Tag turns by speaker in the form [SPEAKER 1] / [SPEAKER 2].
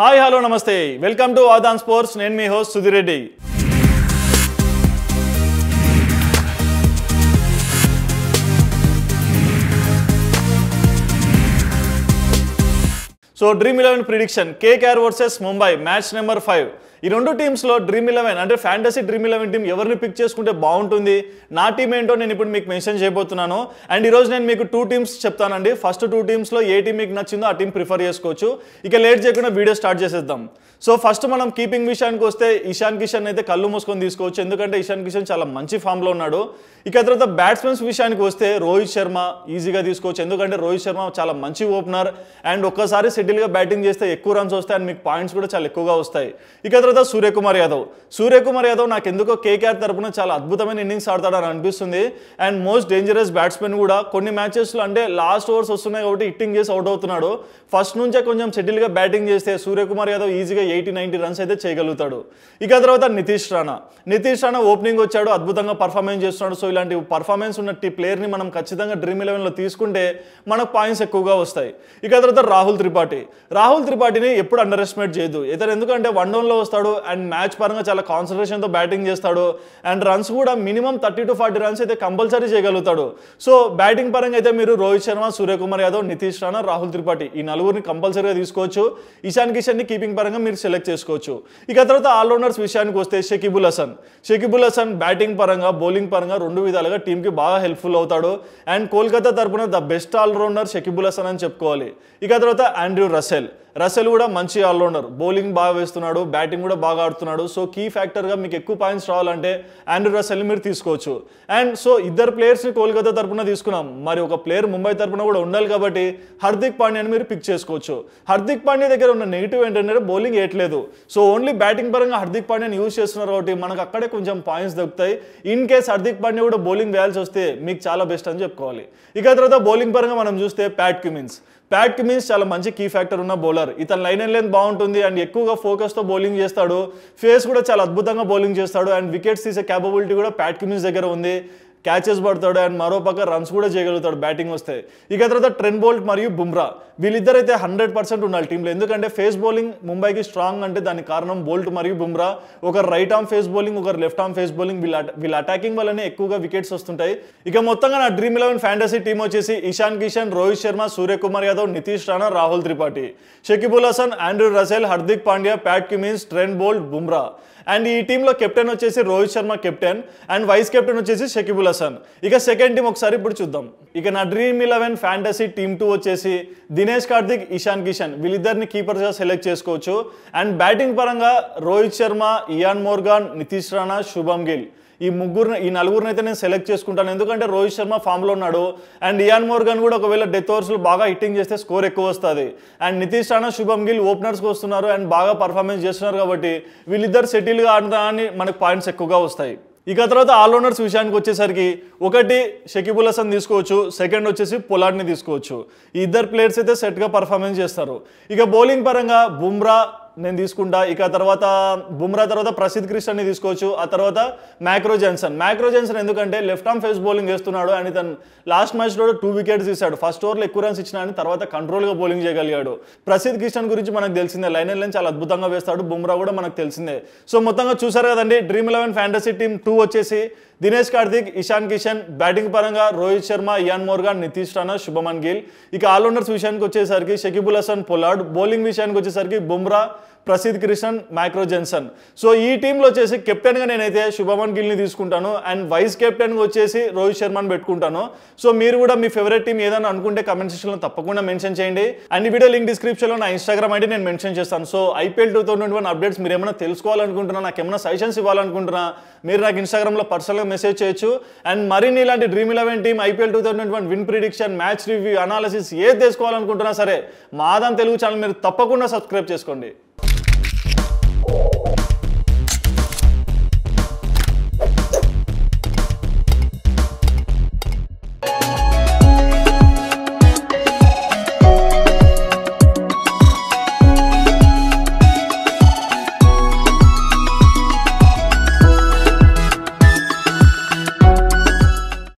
[SPEAKER 1] hi hello namaste welcome to Adaan sports నేను మీ host Sudheer Reddy so Dream Eleven prediction KKR versus Mumbai match number five ఈ రెండు టీమ్స్లో డ్రీమ్ ఇలెవెన్ అంటే ఫ్యాంటసీ డ్రీమ్ ఇలెవెన్ టీం ఎవరిని పిక్ చేసుకుంటే బాగుంటుంది నా టీం ఏంటో నేను ఇప్పుడు మీకు మెన్షన్ చేయబోతున్నాను అండ్ ఈరోజు నేను మీకు టూ టీమ్స్ చెప్తానండి ఫస్ట్ టూ టీమ్స్లో ఏ టీం మీకు నచ్చిందో ఆ టీం ప్రిఫర్ చేసుకోవచ్చు ఇక లేట్ చేయకుండా వీడియో స్టార్ట్ చేసేద్దాం సో ఫస్ట్ మనం కీపింగ్ విషయానికి వస్తే ఇషాన్ కిషన్ అయితే కళ్ళు మూసుకొని తీసుకోవచ్చు ఎందుకంటే ఇషాన్ కిషన్ చాలా మంచి ఫామ్లో ఉన్నాడు ఇక తర్వాత బ్యాట్స్మెన్స్ విషయానికి వస్తే రోహిత్ శర్మ ఈజీగా తీసుకోవచ్చు ఎందుకంటే రోహిత్ శర్మ చాలా మంచి ఓపెనర్ అండ్ ఒక్కసారి సెటిల్గా బ్యాటింగ్ చేస్తే ఎక్కువ రన్స్ వస్తాయి అండ్ మీకు పాయింట్స్ కూడా చాలా ఎక్కువగా వస్తాయి ఇక తర్వాత సూర్యకుమార్ యాదవ్ సూర్యకుమార్ యాదవ్ నాకు ఎందుకో కేకేఆర్ తరపున చాలా అద్భుతమైన ఇన్నింగ్స్ ఆడతాడని అనిపిస్తుంది అండ్ మోస్ట్ డేంజరస్ బ్యాట్స్మెన్ కూడా కొన్ని మ్యాచెస్లో అంటే లాస్ట్ ఓవర్స్ వస్తున్నాయి కాబట్టి హిట్టింగ్ చేసి అవుట్ అవుతున్నాడు ఫస్ట్ నుంచే కొంచెం సెటిల్గా బ్యాటింగ్ చేస్తే సూర్యకుమార్ యాదవ్ ఈజీగా ఎయిటీ నైంటీ రన్స్ అయితే చేయగలుగుతాడు ఇక తర్వాత నితీష్ రాణా నితీష్ రాణా ఓపెనింగ్ వచ్చాడు అద్భుతంగా పర్ఫార్మెన్స్ చేస్తున్నాడు సో ఇలాంటి పర్ఫార్మెన్స్ ఉన్న ప్లేయర్ని మనం ఖచ్చితంగా డ్రీమ్ ఎలెవెన్లో తీసుకుంటే మనకు పాయింట్స్ ఎక్కువగా వస్తాయి ఇక తర్వాత రాహుల్ త్రిపాఠి రాహుల్ త్రిపాఠిని ఎప్పుడు అండర్ ఎస్టిమేట్ చేయదు ఇతర ఎందుకంటే వన్ డౌన్లో వస్తాడు అండ్ మ్యాచ్ పరంగా చాలా కాన్సన్ట్రేషన్తో బ్యాటింగ్ చేస్తాడు అండ్ రన్స్ కూడా minimum thirty to forty runs అయితే కంపల్సరీ చేయగలుగుతాడు సో బ్యాటింగ్ పరంగా అయితే మీరు రోహిత్ శర్మ సూర్యకుమార్ యాదవ్ నితీష్ రాణా రాహుల్ త్రిపాఠి ఈ నలుగురిని కంపల్సరీగా తీసుకోవచ్చు ఇషాన్ కిషన్ని కీపింగ్ పరంగా మీరు ఆప్షన్స్ సెలెక్ట్ చేసుకోవచ్చు ఇక తర్వాత ఆల్రౌండర్స్ విషయానికి వస్తే షకీబుల్ హసన్ షకీబుల్ హసన్ బ్యాటింగ్ పరంగా బౌలింగ్ పరంగా రెండు విధాలుగా టీంకి బాగా హెల్ప్ఫుల్ అవుతాడు అండ్ కోల్కతా తరపున the best all rounder Shakibul Hasan అని చెప్పుకోవాలి ఇక తర్వాత ఆండ్రూ రసెల్ రసెల్ కూడా మంచి ఆల్రౌండర్ బౌలింగ్ బాగా వేస్తున్నాడు బ్యాటింగ్ కూడా బాగా ఆడుతున్నాడు సో కీ ఫ్యాక్టర్గా మీకు ఎక్కువ పాయింట్స్ రావాలంటే ఆండ్రూ రసెల్ని మీరు తీసుకోవచ్చు అండ్ సో ఇద్దరు ప్లేయర్స్ని కోల్కతా తరపున తీసుకున్నాం మరి ఒక ప్లేయర్ ముంబై తరపున కూడా ఉండాలి కాబట్టి హార్దిక్ పాండ్యాని మీరు పిక్ చేసుకోవచ్చు హార్దిక్ పాండ్యా దగ్గర ఉన్న నెగిటివ్ ఏంటంటే బౌలింగ్ వేయట్లేదు సో ఓన్లీ బ్యాటింగ్ పరంగా హార్దిక్ పాండ్యాని యూజ్ చేస్తున్నారు కాబట్టి మనకు అక్కడే కొంచెం పాయింట్స్ దొరుకుతాయి ఇన్ కేస్ హార్దిక్ పాండ్యా కూడా బౌలింగ్ వేయాల్సి వస్తే మీకు చాలా బెస్ట్ అని చెప్పుకోవాలి ఇక తర్వాత బౌలింగ్ పరంగా మనం చూస్తే ప్యాట్ క్యూమిన్స్ ప్యాట్ కిమిన్స్ చాలా మంచి కీ ఫ్యాక్టర్ ఉన్న బౌలర్ ఇతను లైన్ అండ్ లెంత్ బాగుంటుంది అండ్ ఎక్కువగా ఫోకస్తో బౌలింగ్ చేస్తాడు ఫేస్ కూడా చాలా అద్భుతంగా బౌలింగ్ చేస్తాడు అండ్ వికెట్స్ తీసే క్యాపబిలిటీ కూడా ప్యాట్ కిమిన్స్ దగ్గర ఉంది క్యాచెస్ పడతాడు అండ్ మరోపక్క రన్స్ కూడా చేయగలుగుతాడు బ్యాటింగ్ వస్తే ఇక తర్వాత ట్రెండ్ బోల్ట్ మరియు బుమ్రా వీళ్ళిద్దరైతే హండ్రెడ్ పర్సెంట్ ఉండాలి టీంలో ఎందుకంటే ఫేస్ బౌలింగ్ ముంబైకి స్ట్రాంగ్ అంటే దానికి కారణం బోల్ట్ మరియు బుమ్రా ఒక రైట్ ఆర్మ్ ఫేస్ బౌలింగ్ ఒక లెఫ్ట్ ఆర్మ్ ఫేస్ బౌలింగ్ వీళ్ళ వీళ్ళ అటాకింగ్ వల్లనే ఎక్కువగా వికెట్స్ వస్తుంటాయి ఇక మొత్తంగా నా డ్రీమ్ ఎలెవెన్ ఫ్యాంటసీ టీం వచ్చేసి Ishan Kishan Rohit Sharma Suryakumar Yadav Nitish Rana Rahul Tripathi Shakibul Hasan Andrew Russell Hardik Pandya Pat Cummins Trent Boult Bumrah and ఈ టీంలో కెప్టెన్ వచ్చేసి Rohit Sharma captain and vice captain వచ్చేసి షకీబుల్ లెసన్ ఇక సెకండ్ టీం ఒకసారి ఇప్పుడు చూద్దాం ఇక నా Dream Eleven fantasy team two వచ్చేసి దినేష్ కార్తిక్ ఇషాన్ కిషన్ వీళ్ళిద్దరిని కీపర్స్గా సెలెక్ట్ చేసుకోవచ్చు అండ్ బ్యాటింగ్ పరంగా రోహిత్ శర్మ ఇయాన్ మోర్గాన్ నితీష్ రాణా శుభం గిల్ ఈ ముగ్గురు ఈ నలుగురిని అయితే నేను సెలెక్ట్ చేసుకుంటాను ఎందుకంటే రోహిత్ శర్మ ఫామ్లో ఉన్నాడు అండ్ ఇయాన్ మోర్గన్ కూడా ఒకవేళ డెత్ ఓవర్స్లో బాగా హిట్టింగ్ చేస్తే స్కోర్ ఎక్కువ వస్తుంది అండ్ నితీష్ రాణా శుభం గిల్ ఓపెనర్స్కి వస్తున్నారు అండ్ బాగా పర్ఫార్మెన్స్ చేస్తున్నారు కాబట్టి వీళ్ళిద్దరు సెటిల్గా ఆడుతా అని మనకు పాయింట్స్ ఎక్కువగా వస్తాయి ఇక తర్వాత ఆల్ విషయానికి వచ్చేసరికి ఒకటి షకీబుల్ హసన్ తీసుకోవచ్చు సెకండ్ వచ్చేసి పొలాడ్ని తీసుకోవచ్చు ఈ ఇద్దరు ప్లేయర్స్ అయితే సెట్గా పర్ఫార్మెన్స్ చేస్తారు ఇక బౌలింగ్ పరంగా బుమ్రా నేను తీసుకుంటా ఇక తర్వాత బుమ్రా తర్వాత ప్రసిద్ధ్ కృష్ణని తీసుకోవచ్చు ఆ తర్వాత మ్యాక్రో జాన్సన్ మ్యాక్రో జాన్సన్ ఎందుకంటే లెఫ్ట్ ఆర్మ్ ఫేస్ బౌలింగ్ చేస్తున్నాడు అండ్ తను లాస్ట్ మ్యాచ్లో టూ వికెట్స్ ఇస్తాడు ఫస్ట్ ఓవర్లో ఎక్కువ రన్స్ ఇచ్చినా అని తర్వాత కంట్రోల్గా బౌలింగ్ చేయగలిగాడు ప్రసిద్ధ్ క్రిస్టన్ గురించి మనకు తెలిసిందే లైనర్ లైన్ చాలా అద్భుతంగా వేస్తాడు బుమ్రా కూడా మనకు తెలిసిందే సో మొత్తంగా చూసారు కదండి Dream Eleven fantasy team two వచ్చేసి దినేష్ కార్తిక్ ఇషాన్ కిషన్ బ్యాటింగ్ పరంగా రోహిత్ శర్మ ఇయాన్ మోర్గాన్ నితీష్ రాణా శుభమన్ గిల్ ఇక ఆల్రౌండర్స్ విషయానికి వచ్చేసరికి షకీబుల్ హసన్ పొలాడ్ బౌలింగ్ విషయానికి వచ్చేసరికి బుమ్రా ప్రసిద్ కృష్ణన్ మైక్రో జెన్సన్ సో ఈ టీంలో వచ్చేసి కెప్టెన్గా నేనైతే శుభమన్ గిల్ని తీసుకుంటాను అండ్ వైస్ కెప్టెన్గా వచ్చేసి రోహిత్ శర్మని పెట్టుకుంటాను సో మీరు కూడా మీ ఫేవరెట్ టీం ఏదైనా అనుకుంటే కమెంట్ సెక్షన్లో తప్పకుండా మెన్షన్ చేయండి అండ్ వీడియో లింక్ డిస్క్రిప్షన్లో నా ఇన్స్టాగ్రామ్ ఐడి నేను మెన్షన్ చేస్తాను so IPL two thousand one updates మీరు ఏమైనా తెలుసుకోవాలనుకుంటున్నా నాకు ఏమైనా సజెషన్స్ ఇవ్వాలనుకుంటున్నా మీరు నాకు ఇన్స్టాగ్రామ్లో పర్సనల్గా మెసేజ్ చేయొచ్చు అండ్ మరిన్ని ఇలాంటి Dream Eleven team IPL two thousand one win prediction match review analysis ఏది తెలుసుకోవాలనుకుంటున్నా సరే మాదాం తెలుగు ఛానల్ మీరు తప్పకుండా సబ్స్క్రైబ్ చేసుకోండి